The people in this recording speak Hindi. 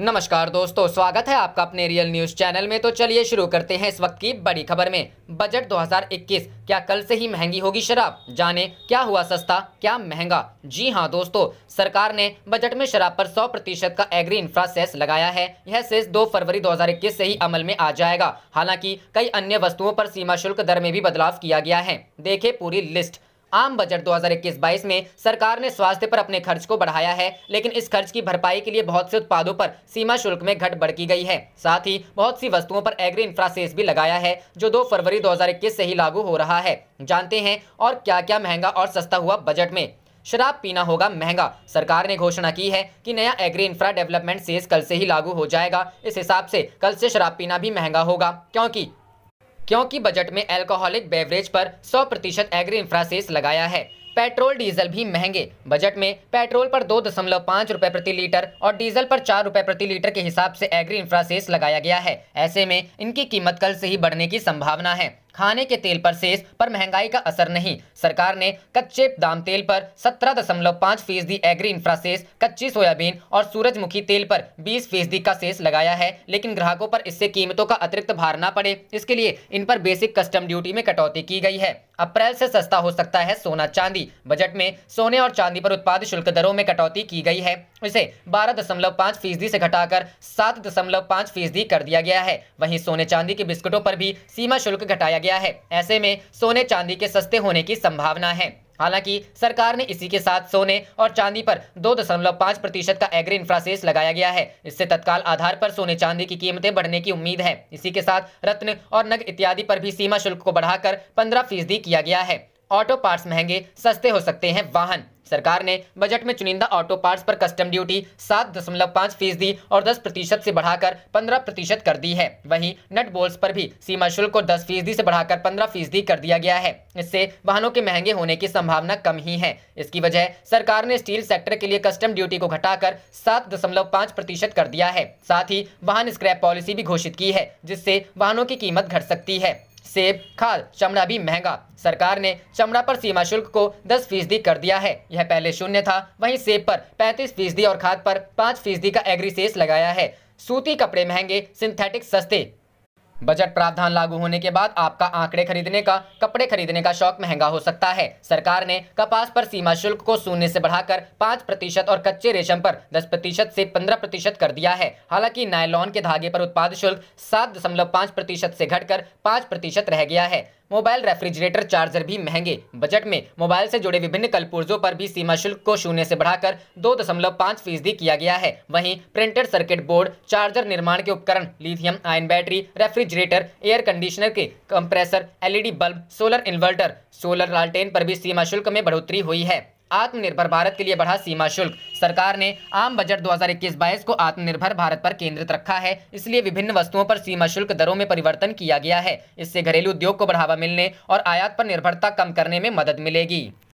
नमस्कार दोस्तों स्वागत है आपका अपने रियल न्यूज चैनल में तो चलिए शुरू करते हैं इस वक्त की बड़ी खबर में बजट 2021 क्या कल से ही महंगी होगी शराब जाने क्या हुआ सस्ता क्या महंगा जी हां दोस्तों सरकार ने बजट में शराब पर 100 प्रतिशत का एग्री इंफ्रा सेस लगाया है यह सेस 2 फरवरी 2021 से ही अमल में आ जाएगा हालांकि कई अन्य वस्तुओं पर सीमा शुल्क दर में भी बदलाव किया गया है देखे पूरी लिस्ट आम बजट 2021-22 में सरकार ने स्वास्थ्य पर अपने खर्च को बढ़ाया है लेकिन इस खर्च की भरपाई के लिए बहुत से उत्पादों पर सीमा शुल्क में घट बढ़ की गई है साथ ही बहुत सी वस्तुओं पर एग्री इंफ्रा भी लगाया है जो 2 फरवरी 2021 से ही लागू हो रहा है जानते हैं और क्या क्या महंगा और सस्ता हुआ बजट में शराब पीना होगा महंगा सरकार ने घोषणा की है कि नया एग्री इंफ्रा डेवलपमेंट सेस कल से ही लागू हो जाएगा इस हिसाब से कल से शराब पीना भी महंगा होगा क्योंकि क्योंकि बजट में अल्कोहलिक बेवरेज पर 100 प्रतिशत एग्री इंफ्रासेस लगाया है पेट्रोल डीजल भी महंगे बजट में पेट्रोल पर दो दशमलव पाँच रुपये प्रति लीटर और डीजल पर चार रूपए प्रति लीटर के हिसाब से एग्री इंफ्रासेस लगाया गया है ऐसे में इनकी कीमत कल से ही बढ़ने की संभावना है खाने के तेल पर सेस पर महंगाई का असर नहीं सरकार ने कच्चे दाम तेल पर 17.5 दशमलव पाँच फीसदी एग्री इंफ्रा सेस कच्ची सोयाबीन और सूरजमुखी तेल पर 20 फीसदी का सेस लगाया है लेकिन ग्राहकों पर इससे कीमतों का अतिरिक्त भार न पड़े इसके लिए इन पर बेसिक कस्टम ड्यूटी में कटौती की गई है अप्रैल से सस्ता हो सकता है सोना चांदी बजट में सोने और चांदी पर उत्पाद शुल्क दरों में कटौती की गई है इसे बारह दशमलव पाँच फीसदी से घटाकर सात दशमलव पाँच फीसदी कर दिया गया है वहीं सोने चांदी के बिस्कुटों पर भी सीमा शुल्क घटाया गया है ऐसे में सोने चांदी के सस्ते होने की संभावना है हालांकि सरकार ने इसी के साथ सोने और चांदी पर दो दशमलव पाँच प्रतिशत का एग्री इंफ्रासेस लगाया गया है इससे तत्काल आधार पर सोने चांदी की कीमतें बढ़ने की उम्मीद है इसी के साथ रत्न और नग इत्यादि पर भी सीमा शुल्क को बढ़ाकर पंद्रह फीसदी किया गया है ऑटो पार्ट्स महंगे सस्ते हो सकते हैं वाहन सरकार ने बजट में चुनिंदा ऑटो पार्ट्स पर कस्टम ड्यूटी सात दशमलव पाँच फीसदी और दस प्रतिशत से बढ़ाकर पंद्रह प्रतिशत कर दी है वहीं नट बोल्स पर भी सीमा शुल्क को दस फीसदी से बढ़ाकर पंद्रह फीसदी कर दिया गया है इससे वाहनों के महंगे होने की संभावना कम ही है इसकी वजह सरकार ने स्टील सेक्टर के लिए कस्टम ड्यूटी को घटाकर सात दशमलव पाँच प्रतिशत कर दिया है साथ ही वाहन स्क्रैप पॉलिसी भी घोषित की है जिससे वाहनों की कीमत घट सकती है सेब खाल चमड़ा भी महंगा सरकार ने चमड़ा पर सीमा शुल्क को 10 फीसदी कर दिया है यह पहले शून्य था वहीं सेब पर 35 फीसदी और खाद पर 5 फीसदी का एग्री सेस लगाया है सूती कपड़े महंगे सिंथेटिक सस्ते बजट प्रावधान लागू होने के बाद आपका आंकड़े खरीदने का कपड़े खरीदने का शौक महंगा हो सकता है सरकार ने कपास पर सीमा शुल्क को शून्य से बढ़ाकर पाँच प्रतिशत और कच्चे रेशम पर दस प्रतिशत से पंद्रह प्रतिशत कर दिया है हालांकि नायलॉन के धागे पर उत्पाद शुल्क सात दशमलव पाँच प्रतिशत से घटकर पाँच प्रतिशत रह गया है मोबाइल रेफ्रिजरेटर चार्जर भी महंगे बजट में मोबाइल से जुड़े विभिन्न कलपुर्जों पर भी सीमा शुल्क को शून्य से बढ़ाकर दो दशमलव पाँच फीसदी किया गया है वहीं प्रिंटेड सर्किट बोर्ड चार्जर निर्माण के उपकरण lithium ion battery refrigerator air conditioner के compressor LED bulb solar inverter solar लालटेन पर भी सीमा शुल्क में बढ़ोतरी हुई है आत्मनिर्भर भारत के लिए बढ़ा सीमा शुल्क सरकार ने आम बजट 2021-22 को आत्मनिर्भर भारत पर केंद्रित रखा है इसलिए विभिन्न वस्तुओं पर सीमा शुल्क दरों में परिवर्तन किया गया है इससे घरेलू उद्योग को बढ़ावा मिलने और आयात पर निर्भरता कम करने में मदद मिलेगी